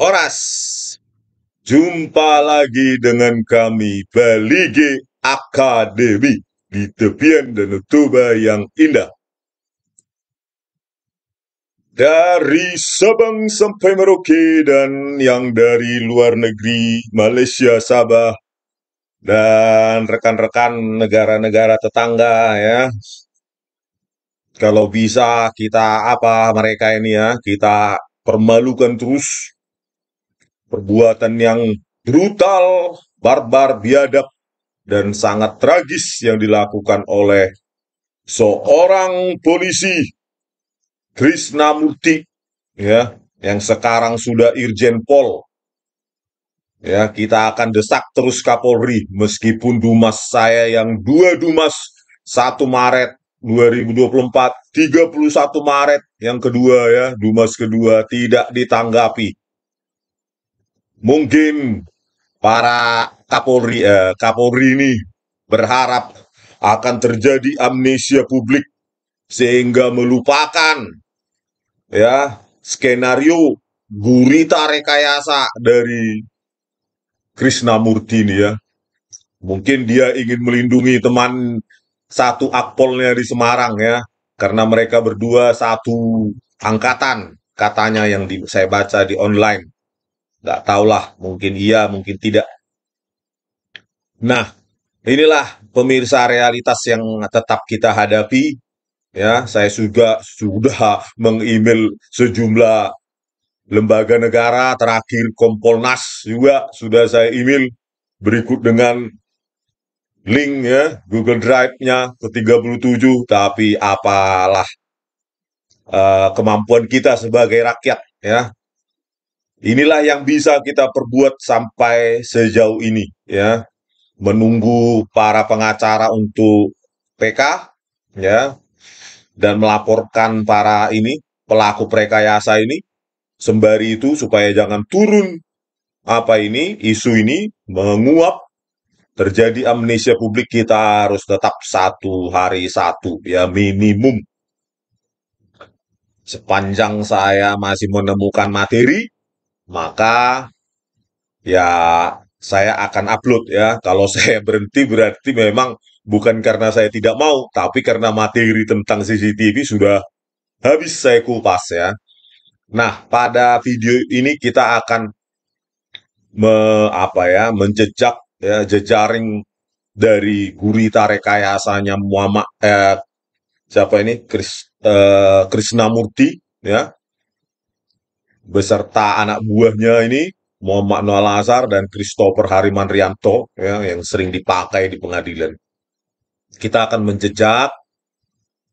Horas. Jumpa lagi dengan kami Balige Akademi di tepian dan Toba yang indah. Dari Sabang sampai Merauke dan yang dari luar negeri Malaysia, Sabah, dan rekan-rekan negara-negara tetangga ya. Kalau bisa kita apa mereka ini ya, kita permalukan terus perbuatan yang brutal, barbar, biadab, dan sangat tragis yang dilakukan oleh seorang polisi Krisnamurti ya yang sekarang sudah Irjen Pol ya kita akan desak terus Kapolri meskipun Dumas saya yang dua Dumas 1 Maret 2024 31 Maret yang kedua ya Dumas kedua tidak ditanggapi mungkin para Kapolri eh, Kapolri ini berharap akan terjadi amnesia publik sehingga melupakan ya skenario gurita rekayasa dari Krisnamurti ini ya. Mungkin dia ingin melindungi teman satu akpolnya di Semarang ya, karena mereka berdua satu angkatan katanya yang di, saya baca di online nggak tahulah mungkin iya mungkin tidak nah inilah pemirsa realitas yang tetap kita hadapi ya saya juga sudah meng-email sejumlah lembaga negara terakhir Kompolnas juga sudah saya email berikut dengan link ya Google Drive-nya ke 37 tapi apalah uh, kemampuan kita sebagai rakyat ya Inilah yang bisa kita perbuat sampai sejauh ini ya. Menunggu para pengacara untuk PK ya dan melaporkan para ini pelaku prekayasa ini sembari itu supaya jangan turun apa ini isu ini menguap terjadi amnesia publik kita harus tetap satu hari satu ya minimum sepanjang saya masih menemukan materi maka ya saya akan upload ya. Kalau saya berhenti berarti memang bukan karena saya tidak mau, tapi karena materi tentang CCTV sudah habis saya kupas ya. Nah, pada video ini kita akan me, apa ya, menjejak ya, jejaring dari gurita rekayasanya Muhammad eh, siapa ini Kris, eh, Murti ya beserta anak buahnya ini Muhammad Noah Lazar dan Christopher Hariman Rianto ya, yang sering dipakai di pengadilan. Kita akan menjejak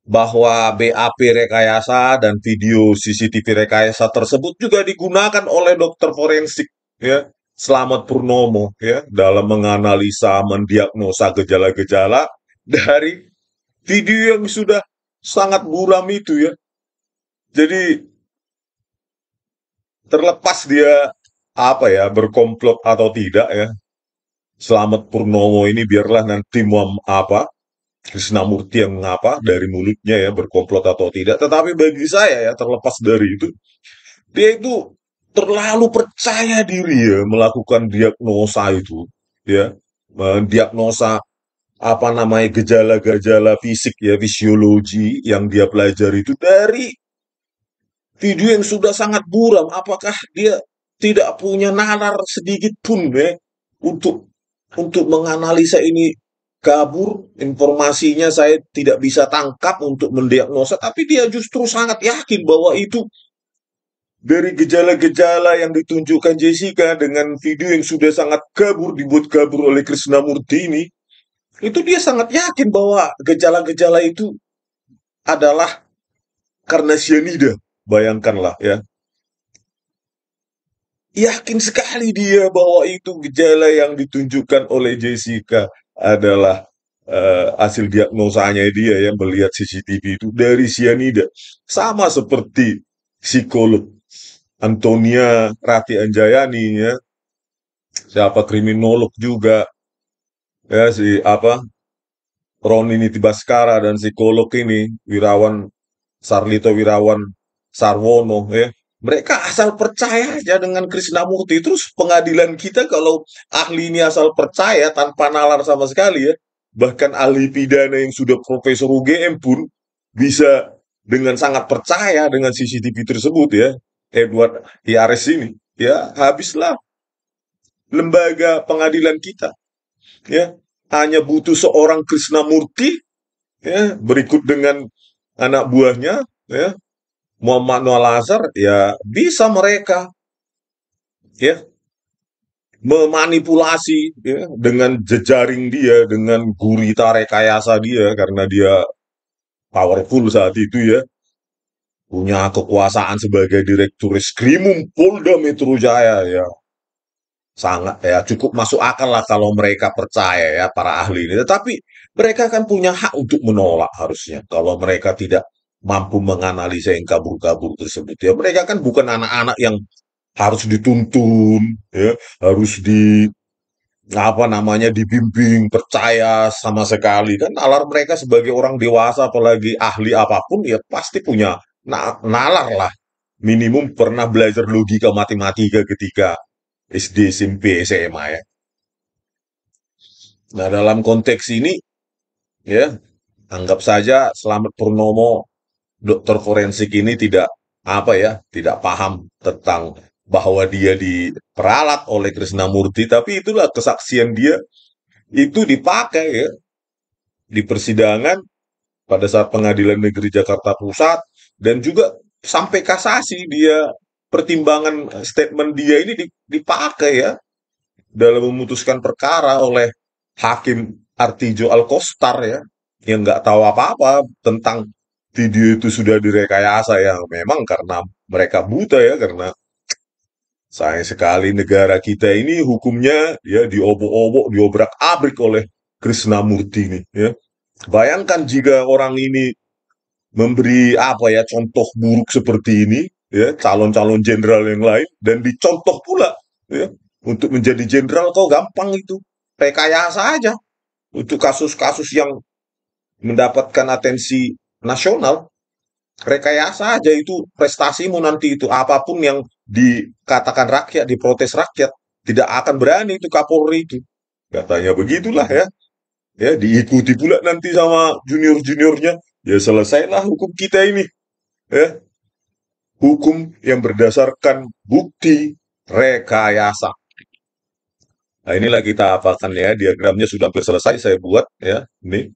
bahwa BAP rekayasa dan video CCTV rekayasa tersebut juga digunakan oleh dokter forensik ya Slamet Purnomo ya dalam menganalisa mendiagnosa gejala-gejala dari video yang sudah sangat buram itu ya. Jadi terlepas dia apa ya berkomplot atau tidak ya Selamat Purnomo ini biarlah nanti muam apa Krisnamurti yang apa dari mulutnya ya berkomplot atau tidak tetapi bagi saya ya terlepas dari itu dia itu terlalu percaya diri ya melakukan diagnosa itu ya diagnosa apa namanya gejala-gejala fisik ya fisiologi yang dia pelajari itu dari video yang sudah sangat buram, apakah dia tidak punya nalar sedikit pun be untuk untuk menganalisa ini kabur informasinya saya tidak bisa tangkap untuk mendiagnosa tapi dia justru sangat yakin bahwa itu dari gejala-gejala yang ditunjukkan Jessica dengan video yang sudah sangat kabur dibuat kabur oleh Murti ini itu dia sangat yakin bahwa gejala-gejala itu adalah karena sianida Bayangkanlah ya. Yakin sekali dia bahwa itu gejala yang ditunjukkan oleh Jessica adalah uh, hasil diagnosanya dia yang melihat CCTV itu dari sianida. Sama seperti psikolog Antonia Rati Anjayani ya. Siapa kriminolog juga. Ya si apa Ronini Tibaskara dan psikolog ini Wirawan Sarlito Wirawan Sarwono ya mereka asal percaya aja dengan Krishna Krisnamurti terus pengadilan kita kalau ahli ini asal percaya tanpa nalar sama sekali ya bahkan ahli pidana yang sudah profesor UGM pun bisa dengan sangat percaya dengan CCTV tersebut ya Edward Yares ini ya habislah lembaga pengadilan kita ya hanya butuh seorang Krishna Krisnamurti ya berikut dengan anak buahnya ya Muhammad Noah Lazar ya bisa mereka ya memanipulasi ya, dengan jejaring dia dengan gurita rekayasa dia karena dia powerful saat itu ya punya kekuasaan sebagai direktur skrimum Polda Metro Jaya ya sangat ya cukup masuk akal lah kalau mereka percaya ya para ahli ini tetapi mereka kan punya hak untuk menolak harusnya kalau mereka tidak mampu menganalisa yang kabur-kabur tersebut ya mereka kan bukan anak-anak yang harus dituntun ya harus di apa namanya dibimbing percaya sama sekali kan nalar mereka sebagai orang dewasa apalagi ahli apapun ya pasti punya nalar lah minimum pernah belajar logika matematika ketika SD SMP SMA ya nah dalam konteks ini ya anggap saja Selamat Purnomo dokter forensik ini tidak apa ya, tidak paham tentang bahwa dia diperalat oleh Krisnamurti, tapi itulah kesaksian dia itu dipakai ya di persidangan pada saat Pengadilan Negeri Jakarta Pusat dan juga sampai kasasi dia pertimbangan statement dia ini dipakai ya dalam memutuskan perkara oleh Hakim Artijo Alkostar ya yang nggak tahu apa-apa tentang video itu sudah direkayasa ya memang karena mereka buta ya karena sayang sekali negara kita ini hukumnya ya diobok-obok diobrak-abrik oleh Krishna Murti ini ya bayangkan jika orang ini memberi apa ya contoh buruk seperti ini ya calon-calon jenderal yang lain dan dicontoh pula ya untuk menjadi jenderal kok gampang itu rekayasa aja untuk kasus-kasus yang mendapatkan atensi nasional. Rekayasa aja itu prestasimu nanti itu apapun yang dikatakan rakyat, diprotes rakyat, tidak akan berani itu Kapolri itu. Katanya begitulah ya. Ya diikuti pula nanti sama junior-juniornya. Ya selesailah hukum kita ini. Ya. Hukum yang berdasarkan bukti rekayasa. Nah, inilah kita apakan ya diagramnya sudah hampir selesai saya buat ya. Ini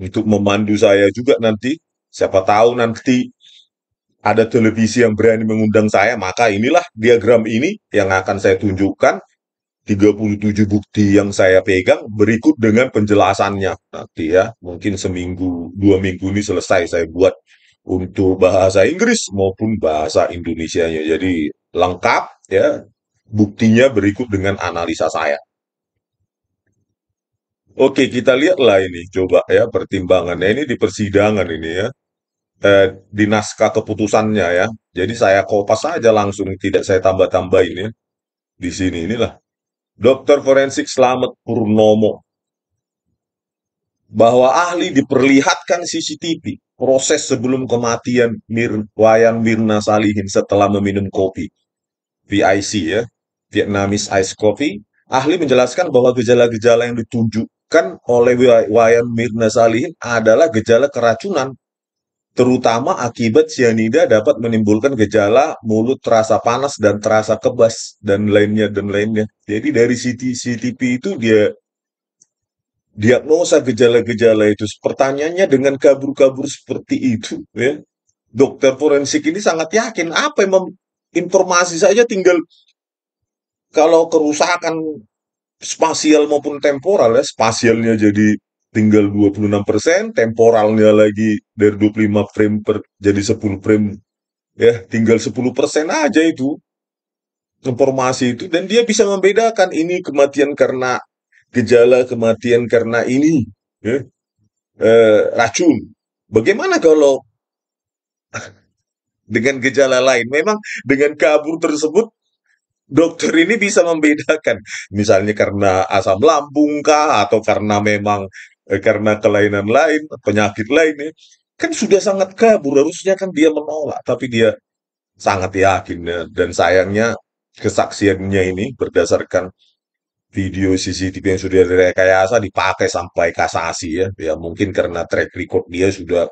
untuk memandu saya juga nanti. Siapa tahu nanti ada televisi yang berani mengundang saya, maka inilah diagram ini yang akan saya tunjukkan. 37 bukti yang saya pegang berikut dengan penjelasannya nanti ya. Mungkin seminggu, dua minggu ini selesai saya buat untuk bahasa Inggris maupun bahasa Indonesia-nya, Jadi lengkap ya, buktinya berikut dengan analisa saya. Oke, kita lihatlah ini coba ya pertimbangannya. Ini di persidangan ini ya. Eh, di naskah keputusannya ya. Jadi saya kopas saja langsung tidak saya tambah-tambahin ya. Di sini inilah. Dokter forensik Slamet Purnomo bahwa ahli diperlihatkan CCTV proses sebelum kematian Mir Wayan Mirna Salihin setelah meminum kopi. VIC ya, Vietnamese Ice Coffee. Ahli menjelaskan bahwa gejala-gejala yang ditunjuk kan oleh Wayan Mirna Salihin adalah gejala keracunan terutama akibat sianida dapat menimbulkan gejala mulut terasa panas dan terasa kebas dan lainnya dan lainnya. Jadi dari CT, CTP itu dia diagnosa gejala-gejala itu. Pertanyaannya dengan kabur-kabur seperti itu, ya. Dokter forensik ini sangat yakin apa yang informasi saja tinggal kalau kerusakan spasial maupun temporal ya spasialnya jadi tinggal 26%, temporalnya lagi dari 25 frame per jadi 10 frame ya, tinggal 10% aja itu informasi itu dan dia bisa membedakan ini kematian karena gejala kematian karena ini ya, eh, racun. Bagaimana kalau dengan gejala lain? Memang dengan kabur tersebut dokter ini bisa membedakan misalnya karena asam lambung kah atau karena memang eh, karena kelainan lain penyakit lainnya. kan sudah sangat kabur harusnya kan dia menolak tapi dia sangat yakin ya. dan sayangnya kesaksiannya ini berdasarkan video CCTV yang sudah direkayasa dipakai sampai kasasi ya ya mungkin karena track record dia sudah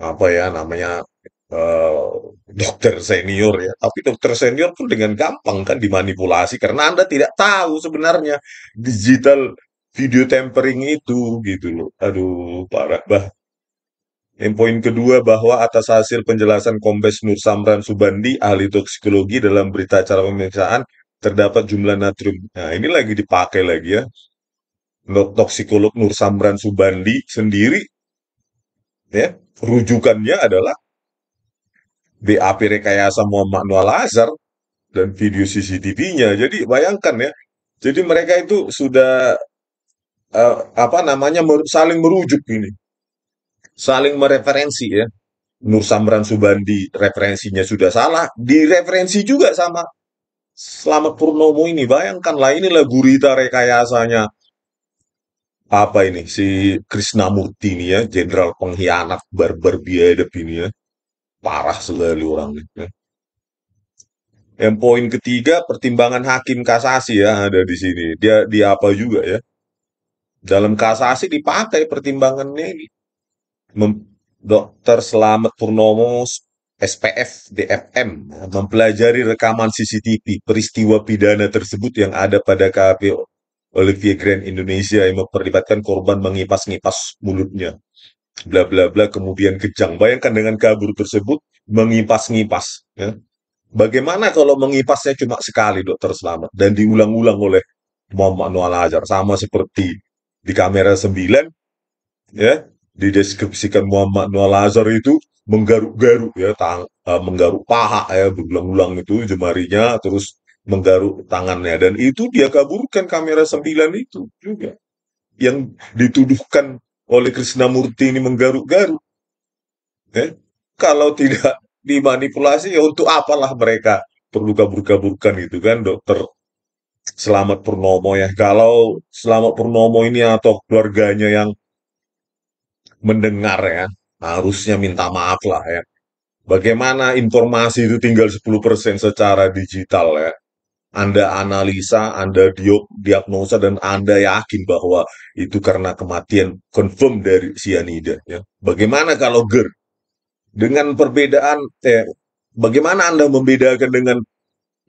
apa ya namanya uh, dokter senior ya. Tapi dokter senior pun dengan gampang kan dimanipulasi karena Anda tidak tahu sebenarnya digital video tempering itu gitu loh. Aduh, parah bah. Yang poin kedua bahwa atas hasil penjelasan Kombes Nur Samran Subandi, ahli toksikologi dalam berita acara pemeriksaan, terdapat jumlah natrium. Nah, ini lagi dipakai lagi ya. Toksikolog Nur Samran Subandi sendiri, ya, rujukannya adalah BAP rekayasa Muhammad Noah Lazar dan video CCTV-nya. Jadi bayangkan ya. Jadi mereka itu sudah uh, apa namanya saling merujuk ini. Saling mereferensi ya. Nur Samran Subandi referensinya sudah salah, direferensi juga sama Selamat Purnomo ini. Bayangkanlah inilah gurita rekayasanya apa ini si Krisnamurti ini ya, jenderal pengkhianat barbar biadab ini ya parah sekali orangnya. Ya. Yang poin ketiga pertimbangan hakim kasasi ya ada di sini. Dia di apa juga ya? Dalam kasasi dipakai pertimbangannya ini. Mem, Selamat Purnomo SPF DFM mempelajari rekaman CCTV peristiwa pidana tersebut yang ada pada KPO Olivia Grand Indonesia yang memperlibatkan korban mengipas-ngipas mulutnya bla bla bla kemudian kejang. Bayangkan dengan kabur tersebut mengipas-ngipas. Ya. Bagaimana kalau mengipasnya cuma sekali dokter selamat dan diulang-ulang oleh Muhammad Nual Azhar sama seperti di kamera 9 ya dideskripsikan Muhammad Nual Azhar itu menggaruk-garuk ya tang, uh, menggaruk paha ya berulang-ulang itu jemarinya terus menggaruk tangannya dan itu dia kaburkan kamera 9 itu juga yang dituduhkan oleh Krishnamurti ini menggaruk-garuk. Eh, kalau tidak dimanipulasi ya untuk apalah mereka perlu kabur-kaburkan itu kan dokter Selamat Purnomo ya. Kalau Selamat Purnomo ini atau keluarganya yang mendengar ya, harusnya minta maaf lah ya. Bagaimana informasi itu tinggal 10% secara digital ya. Anda analisa, Anda diagnosa, dan Anda yakin bahwa itu karena kematian confirm dari cyanida. Ya. Bagaimana kalau GER? Dengan perbedaan, eh, bagaimana Anda membedakan dengan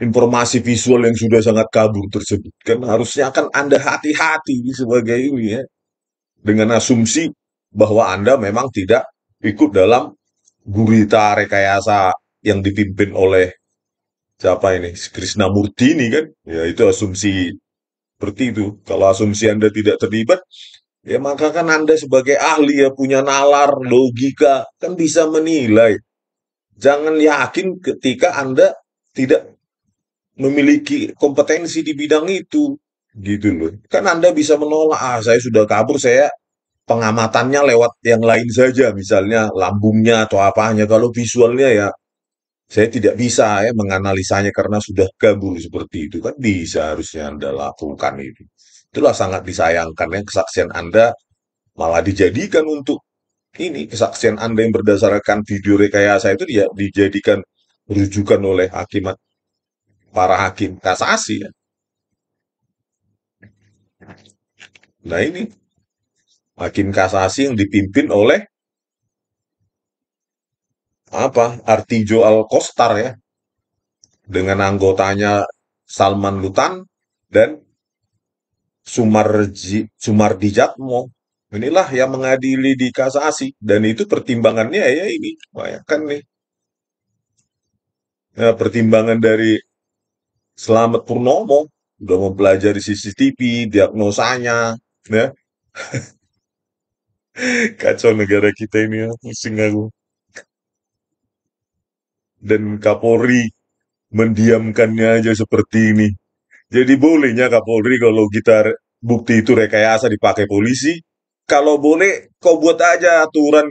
informasi visual yang sudah sangat kabur tersebut? Kan harusnya kan Anda hati-hati sebagai ini ya. Dengan asumsi bahwa Anda memang tidak ikut dalam gurita rekayasa yang dipimpin oleh siapa ini Krishna Murti ini kan ya itu asumsi seperti itu kalau asumsi anda tidak terlibat ya maka kan anda sebagai ahli ya punya nalar logika kan bisa menilai jangan yakin ketika anda tidak memiliki kompetensi di bidang itu gitu loh kan anda bisa menolak ah saya sudah kabur saya pengamatannya lewat yang lain saja misalnya lambungnya atau apanya kalau visualnya ya saya tidak bisa ya menganalisanya karena sudah kabur seperti itu kan bisa harusnya anda lakukan itu itulah sangat disayangkan ya kesaksian anda malah dijadikan untuk ini kesaksian anda yang berdasarkan video rekayasa itu dia dijadikan rujukan oleh hakimat para hakim kasasi ya. nah ini hakim kasasi yang dipimpin oleh apa Artijo Alkostar ya dengan anggotanya Salman Lutan dan Sumarji Sumardi Jatmo inilah yang mengadili di kasasi dan itu pertimbangannya ya ini bayangkan nih ya, pertimbangan dari Selamat Purnomo udah mempelajari CCTV diagnosanya ya kacau negara kita ini ya pusing aku dan Kapolri mendiamkannya aja seperti ini. Jadi bolehnya Kapolri kalau kita bukti itu rekayasa dipakai polisi, kalau boleh kau buat aja aturan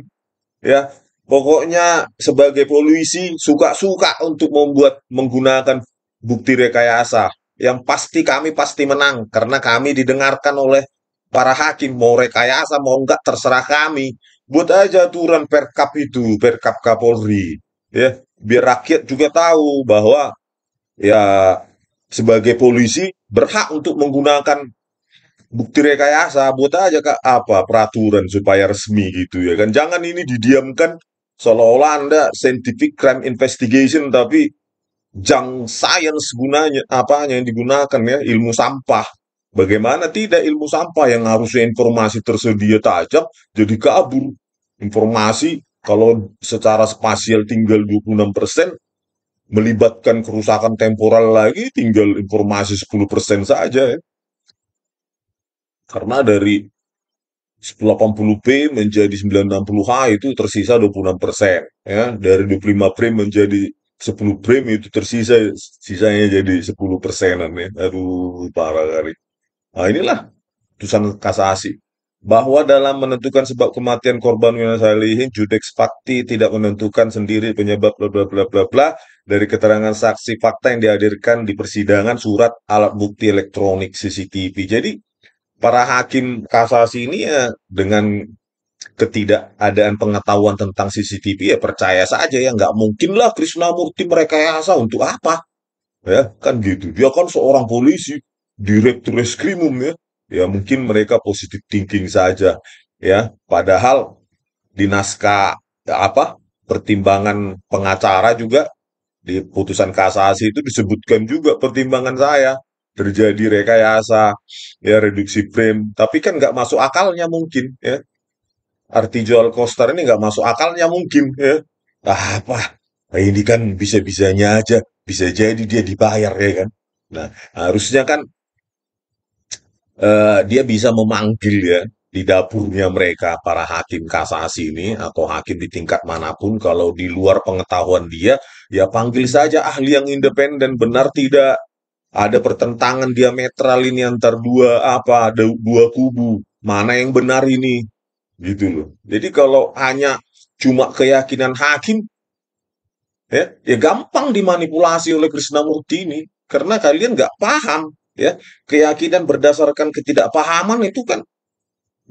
ya. Pokoknya sebagai polisi suka-suka untuk membuat menggunakan bukti rekayasa. Yang pasti kami pasti menang karena kami didengarkan oleh para hakim mau rekayasa mau enggak terserah kami. Buat aja aturan perkap itu, perkap Kapolri ya biar rakyat juga tahu bahwa ya sebagai polisi berhak untuk menggunakan bukti rekayasa buat aja kak apa peraturan supaya resmi gitu ya kan jangan ini didiamkan seolah-olah anda scientific crime investigation tapi jang science gunanya apanya yang digunakan ya ilmu sampah bagaimana tidak ilmu sampah yang harusnya informasi tersedia tajam jadi kabur informasi kalau secara spasial tinggal 26 persen, melibatkan kerusakan temporal lagi tinggal informasi 10 persen saja ya. Karena dari 1080p menjadi 960h itu tersisa 26 persen ya dari 25 frame menjadi 10 frame itu tersisa sisanya jadi 10 persenan ya aduh parah kali nah inilah tulisan kasasi bahwa dalam menentukan sebab kematian korban wina salihin judex fakti tidak menentukan sendiri penyebab bla bla bla bla bla dari keterangan saksi fakta yang dihadirkan di persidangan surat alat bukti elektronik CCTV. Jadi para hakim kasasi ini ya dengan ketidakadaan pengetahuan tentang CCTV ya percaya saja ya nggak mungkin mungkinlah Krisnamurti merekayasa untuk apa ya kan gitu dia kan seorang polisi direktur reskrimum ya ya mungkin mereka positif thinking saja ya padahal di naskah apa pertimbangan pengacara juga di putusan kasasi itu disebutkan juga pertimbangan saya terjadi rekayasa ya reduksi frame tapi kan nggak masuk akalnya mungkin ya arti jual coaster ini nggak masuk akalnya mungkin ya nah, apa nah, ini kan bisa bisanya aja bisa jadi dia dibayar ya kan nah harusnya kan Eh, dia bisa memanggil ya di dapurnya mereka para hakim kasasi ini atau hakim di tingkat manapun kalau di luar pengetahuan dia ya panggil saja ahli yang independen benar tidak ada pertentangan diametral ini antar dua apa ada dua kubu mana yang benar ini gitu loh jadi kalau hanya cuma keyakinan hakim ya ya gampang dimanipulasi oleh Krishnamurti ini karena kalian nggak paham ya keyakinan berdasarkan ketidakpahaman itu kan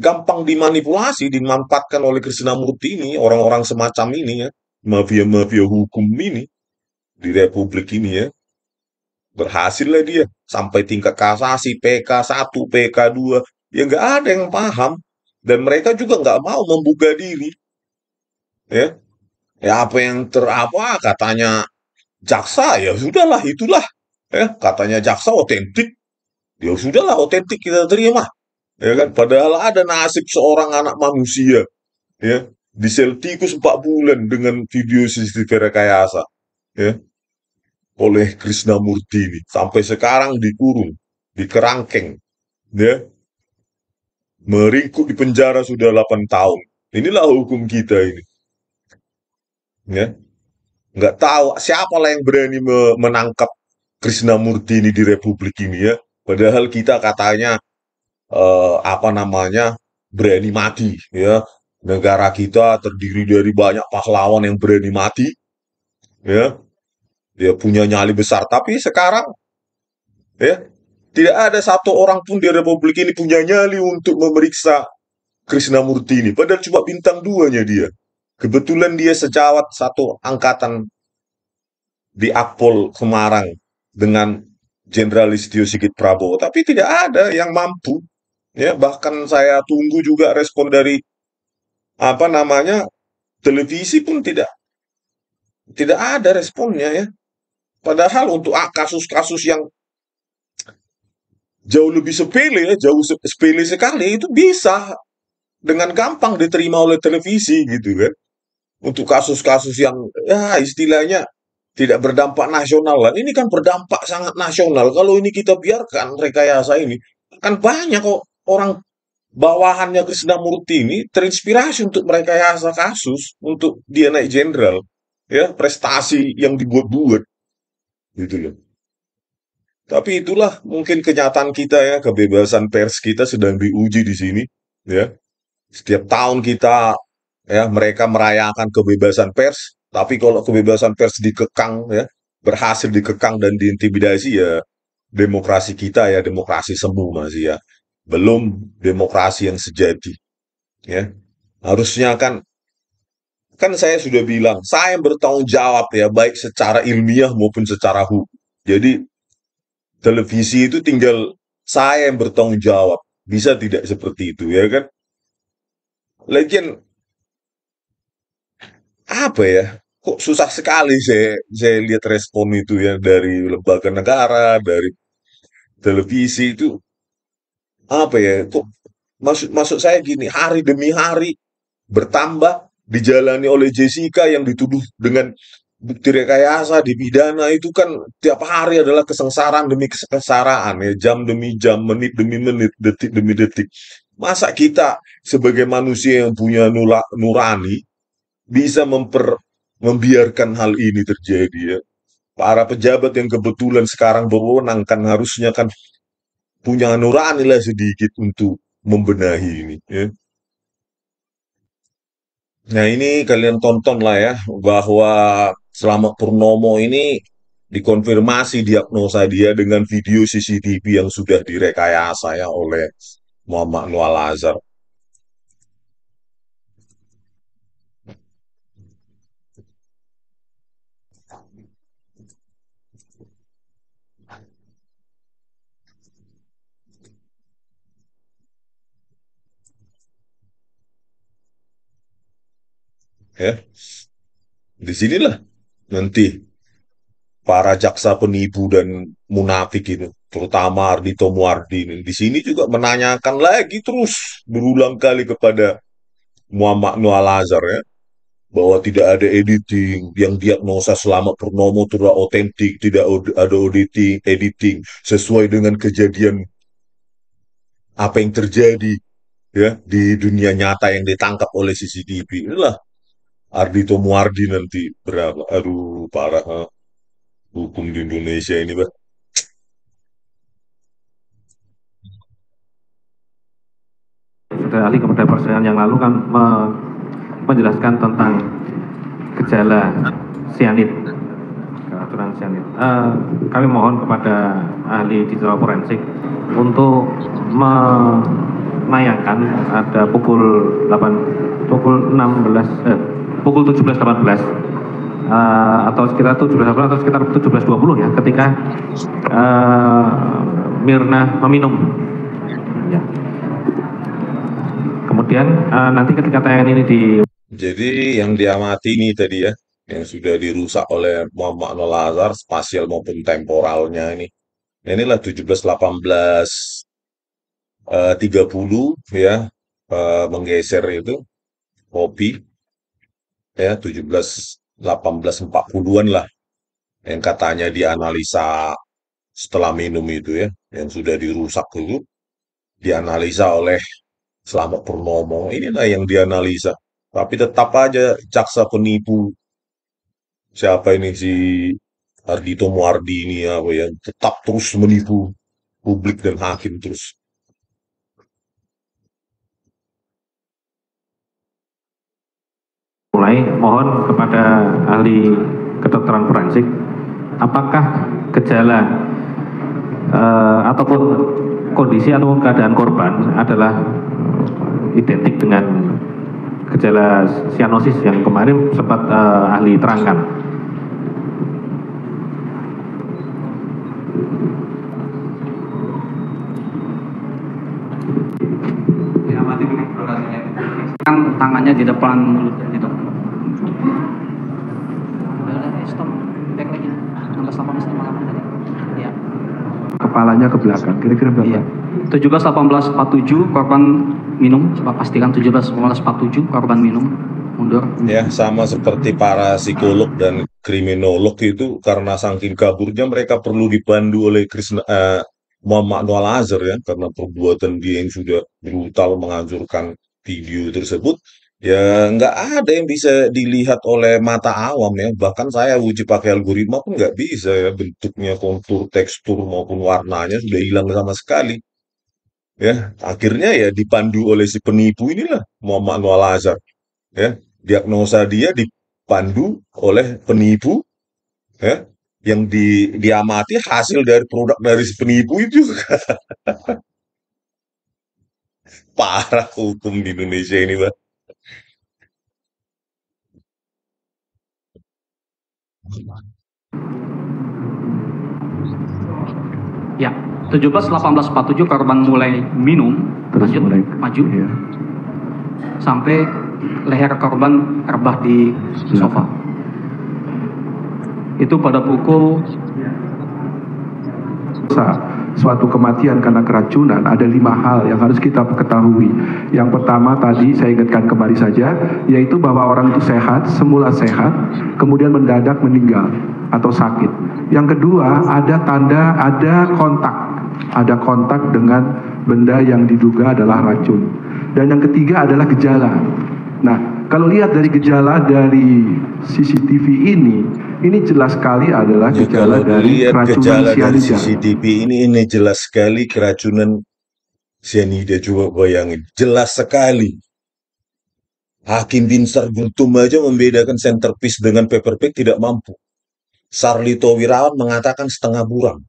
gampang dimanipulasi dimanfaatkan oleh Krisnamurti ini orang-orang semacam ini ya mafia-mafia hukum ini di republik ini ya berhasil lah dia sampai tingkat kasasi PK 1 PK 2 ya nggak ada yang paham dan mereka juga nggak mau membuka diri ya ya apa yang terapa katanya jaksa ya sudahlah itulah ya katanya jaksa otentik ya sudahlah otentik kita terima ya kan padahal ada nasib seorang anak manusia ya di Celticus 4 bulan dengan video CCTV rekayasa ya oleh Krishna Murti ini sampai sekarang dikurung di kerangkeng ya meringkuk di penjara sudah 8 tahun inilah hukum kita ini ya nggak tahu siapa lah yang berani menangkap Krishna Murti ini di Republik ini ya Padahal kita katanya eh, apa namanya berani mati, ya. Negara kita terdiri dari banyak pahlawan yang berani mati, ya. Dia punya nyali besar, tapi sekarang, ya, tidak ada satu orang pun di Republik ini punya nyali untuk memeriksa Krishna Murti ini. Padahal cuma bintang duanya dia. Kebetulan dia sejawat satu angkatan di Akpol Semarang dengan Jenderal Listio Sigit Prabowo, tapi tidak ada yang mampu. Ya, bahkan saya tunggu juga respon dari apa namanya televisi pun tidak tidak ada responnya ya. Padahal untuk kasus-kasus yang jauh lebih sepele ya, jauh sepele sekali itu bisa dengan gampang diterima oleh televisi gitu kan. Untuk kasus-kasus yang ya istilahnya tidak berdampak nasional lah. Ini kan berdampak sangat nasional. Kalau ini kita biarkan rekayasa ini, akan banyak kok orang bawahannya Krisna Murti ini terinspirasi untuk merekayasa kasus untuk dia naik jenderal. Ya, prestasi yang dibuat-buat. Gitu loh. Tapi itulah mungkin kenyataan kita ya, kebebasan pers kita sedang diuji di sini, ya. Setiap tahun kita ya mereka merayakan kebebasan pers, tapi kalau kebebasan pers dikekang ya, berhasil dikekang dan diintimidasi ya demokrasi kita ya demokrasi semu masih ya. Belum demokrasi yang sejati. Ya. Harusnya kan kan saya sudah bilang, saya yang bertanggung jawab ya baik secara ilmiah maupun secara hukum. Jadi televisi itu tinggal saya yang bertanggung jawab. Bisa tidak seperti itu ya kan? Lagian apa ya? Kok susah sekali saya saya lihat respon itu ya dari lembaga negara, dari televisi itu apa ya? Kok maksud maksud saya gini, hari demi hari bertambah dijalani oleh Jessica yang dituduh dengan bukti rekayasa di pidana itu kan tiap hari adalah kesengsaraan demi kesengsaraan ya jam demi jam menit demi menit detik demi detik masa kita sebagai manusia yang punya nurani bisa memper membiarkan hal ini terjadi ya. Para pejabat yang kebetulan sekarang berwenang kan harusnya kan punya nurani lah sedikit untuk membenahi ini ya. Nah ini kalian tonton lah ya bahwa selama Purnomo ini dikonfirmasi diagnosa dia dengan video CCTV yang sudah direkayasa ya oleh Muhammad Lualazar. Azhar. ya di sinilah nanti para jaksa penipu dan munafik itu terutama Ardito Muardi ini di sini juga menanyakan lagi terus berulang kali kepada Muhammad Nual Azhar ya bahwa tidak ada editing yang diagnosa selama Purnomo tidak otentik tidak ada auditing editing sesuai dengan kejadian apa yang terjadi ya di dunia nyata yang ditangkap oleh CCTV inilah Ardito Muardi nanti berapa? Aduh parah ha. hukum di Indonesia ini bah. Ali kepada persidangan yang lalu kan me menjelaskan tentang gejala sianit aturan sianid. Uh, kami mohon kepada ahli digital forensik untuk menayangkan ada pukul 8 pukul 16 eh, pukul 17.18 uh, eh, atau sekitar 17 atau sekitar 17.20 ya ketika uh, Mirna meminum. Ya. Kemudian uh, nanti ketika tayangan ini di Jadi yang diamati ini tadi ya yang sudah dirusak oleh Muhammad Nolazar spasial maupun temporalnya ini. Nah, inilah 17.18 Uh, 30 ya menggeser itu kopi ya 17 1840-an lah yang katanya dianalisa setelah minum itu ya yang sudah dirusak itu dianalisa oleh Slamet Purnomo inilah yang dianalisa tapi tetap aja jaksa penipu siapa ini si Ardito Muardi ini apa ya tetap terus menipu publik dan hakim terus mohon kepada ahli kedokteran forensik, apakah gejala uh, ataupun kondisi atau keadaan korban adalah identik dengan gejala sianosis yang kemarin sempat uh, ahli terangkan? Kan tangannya di depan mulut itu kepalanya ke belakang kira-kira berapa? Iya. 47 korban minum pastikan 17.18.47 korban minum mundur. Ya sama seperti para psikolog dan kriminolog itu karena saking kaburnya mereka perlu dipandu oleh Krishna eh, Muhammad Noah Lazar ya karena perbuatan dia yang sudah brutal menghancurkan video tersebut Ya, nggak ada yang bisa dilihat oleh mata awam ya. Bahkan saya uji pakai algoritma pun nggak bisa ya. Bentuknya, kontur, tekstur, maupun warnanya sudah hilang sama sekali. Ya, akhirnya ya dipandu oleh si penipu inilah Muhammad Anwar Lazar. Ya, diagnosa dia dipandu oleh penipu ya yang di, diamati hasil dari produk dari si penipu itu Parah hukum di Indonesia ini, Pak. Ya, 17 18 47 korban mulai minum, terus lanjut, mulai maju, ya. sampai leher korban rebah di sofa. Itu pada pukul... Saat suatu kematian karena keracunan ada lima hal yang harus kita ketahui. Yang pertama tadi saya ingatkan kembali saja, yaitu bahwa orang itu sehat, semula sehat, kemudian mendadak meninggal atau sakit. Yang kedua ada tanda ada kontak, ada kontak dengan benda yang diduga adalah racun. Dan yang ketiga adalah gejala. Nah, kalau lihat dari gejala dari CCTV ini, ini jelas sekali adalah ya, gejala dari keracunan gejala dari ini ini jelas sekali keracunan cyanida coba bayangin. Jelas sekali. Hakim Binsar Sarguntum aja membedakan centerpiece dengan paperback tidak mampu. Sarlito Wirawan mengatakan setengah buram.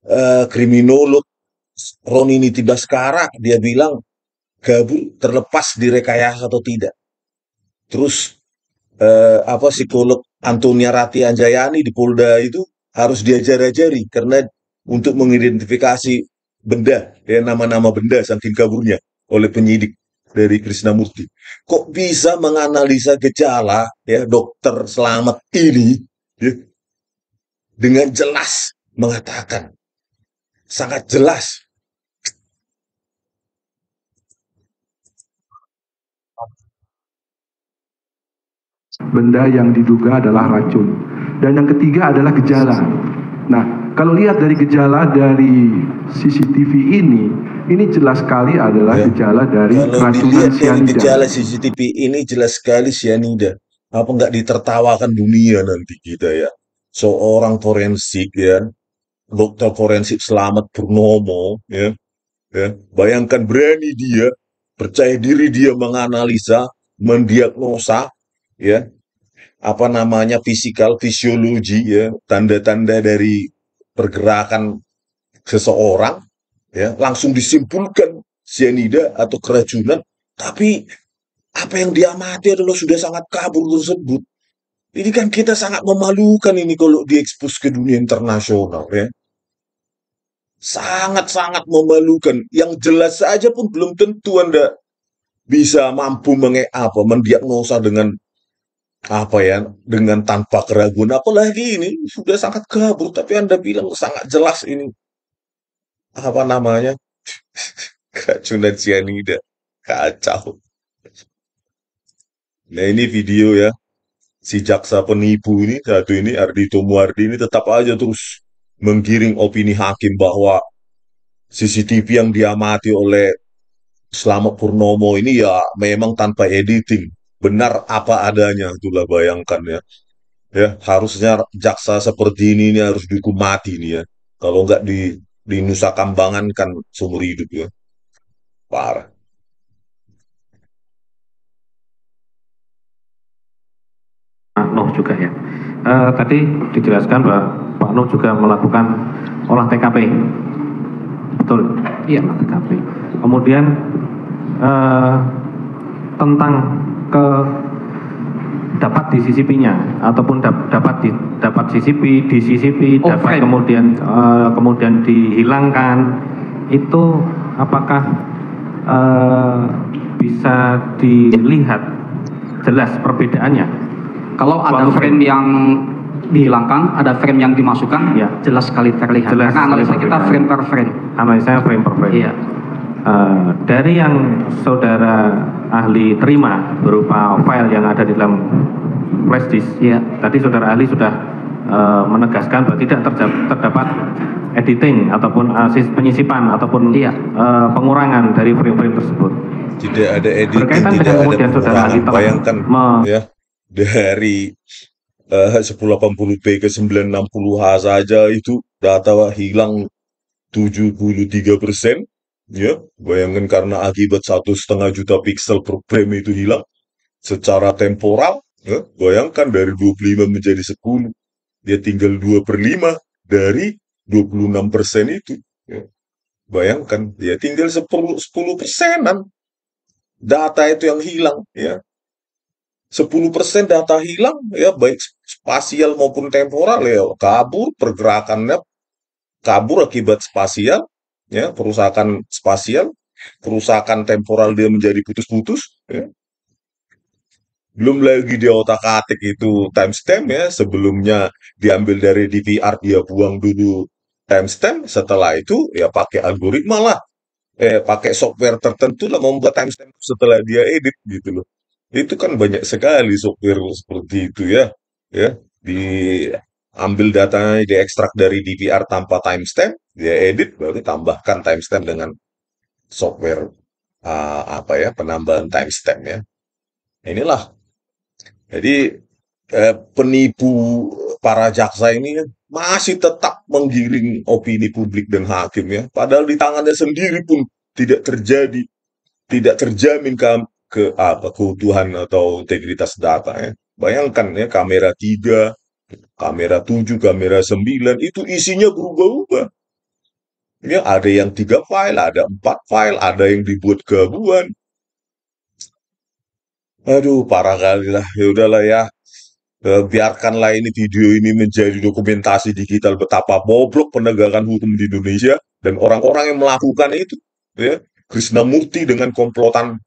Uh, kriminolog Roni sekarang dia bilang gabut terlepas direkayasa atau tidak. Terus eh, apa psikolog Antonia Rati Anjayani di Polda itu harus diajar-ajari karena untuk mengidentifikasi benda dan ya, nama-nama benda saking kaburnya oleh penyidik dari Krishna Murti Kok bisa menganalisa gejala ya dokter selamat ini ya, dengan jelas mengatakan sangat jelas Benda yang diduga adalah racun. Dan yang ketiga adalah gejala. Nah, kalau lihat dari gejala dari CCTV ini, ini jelas sekali adalah ya. gejala dari kalau racunan dari Gejala CCTV ini jelas sekali cyanida. Apa nggak ditertawakan dunia nanti kita ya? Seorang forensik ya, dokter forensik Selamat Purnomo ya, ya. Bayangkan berani dia, percaya diri dia menganalisa, mendiagnosa, ya apa namanya fisikal fisiologi ya tanda-tanda dari pergerakan seseorang ya langsung disimpulkan sianida atau keracunan tapi apa yang diamati adalah sudah sangat kabur tersebut ini kan kita sangat memalukan ini kalau diekspos ke dunia internasional ya sangat-sangat memalukan yang jelas saja pun belum tentu anda bisa mampu menge apa mendiagnosa dengan apa ya dengan tanpa keraguan apalagi ini sudah sangat kabur tapi anda bilang sangat jelas ini apa namanya keracunan cyanida kacau nah ini video ya si jaksa penipu ini satu ini Ardi Tumuardi ini tetap aja terus menggiring opini hakim bahwa CCTV yang diamati oleh Slamet Purnomo ini ya memang tanpa editing benar apa adanya itulah bayangkan ya ya harusnya jaksa seperti ini ini harus dihukum mati nih ya kalau nggak di di Nusa Kambangan kan seumur hidup ya parah Pak Nuh juga ya e, tadi dijelaskan bahwa Pak Nuh juga melakukan olah TKP betul iya olah TKP kemudian e, tentang ke dapat di CCP-nya ataupun da dapat di, dapat CCP di CCP oh, dapat friend. kemudian uh, kemudian dihilangkan itu apakah uh, bisa dilihat jelas perbedaannya? Kalau ada frame, frame yang dihilangkan, ada frame yang dimasukkan, ya. jelas sekali terlihat. Jelas Karena analisa kita frame per frame. analisa frame per frame. ya. Uh, dari yang saudara ahli terima berupa file yang ada di dalam flash disk. Ya. Tadi saudara ahli sudah e, menegaskan bahwa tidak terdapat editing ataupun asis e, penyisipan ataupun ya. e, iya. pengurangan dari frame-frame tersebut. Tidak ada editing, Berkaitan tidak dengan kemudian ada saudara ahli bayangkan me ya dari e, uh, 1080p ke 960h saja itu data hilang 73 persen Ya, bayangkan karena akibat satu setengah juta pixel per frame itu hilang secara temporal, ya, bayangkan dari 25 menjadi 10, dia tinggal 2 per 5 dari 26 persen itu. Ya. Bayangkan, dia tinggal 10, 10 persenan data itu yang hilang. ya 10 persen data hilang, ya baik spasial maupun temporal, ya kabur, pergerakannya kabur akibat spasial, ya perusakan spasial, perusakan temporal dia menjadi putus-putus, ya. belum lagi dia otak atik itu timestamp ya sebelumnya diambil dari DVR dia buang dulu timestamp setelah itu ya pakai algoritma lah eh pakai software tertentu lah membuat timestamp setelah dia edit gitu loh itu kan banyak sekali software seperti itu ya ya diambil datanya diekstrak dari DVR tanpa timestamp dia edit berarti tambahkan timestamp dengan software uh, apa ya penambahan timestamp ya inilah jadi eh, penipu para jaksa ini masih tetap menggiring opini publik dan hakim ya padahal di tangannya sendiri pun tidak terjadi tidak terjamin ke, ke apa keutuhan atau integritas data ya bayangkan ya kamera tiga kamera tujuh kamera sembilan itu isinya berubah-ubah Ya, ada yang tiga file, ada empat file, ada yang dibuat gabungan. Aduh, parah kali lah. Ya udahlah ya. E, biarkanlah ini video ini menjadi dokumentasi digital betapa bobrok penegakan hukum di Indonesia dan orang-orang yang melakukan itu. Ya, Krishna Murti dengan komplotan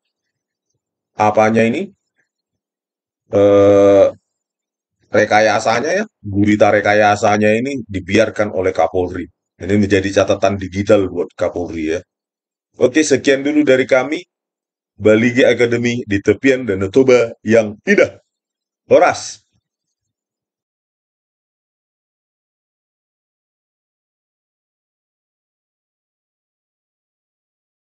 apanya ini eh, rekayasanya ya gurita rekayasanya ini dibiarkan oleh Kapolri ini menjadi catatan digital buat Kapolri ya. Oke, sekian dulu dari kami. Baligi Academy di tepian dan Toba yang tidak Horas!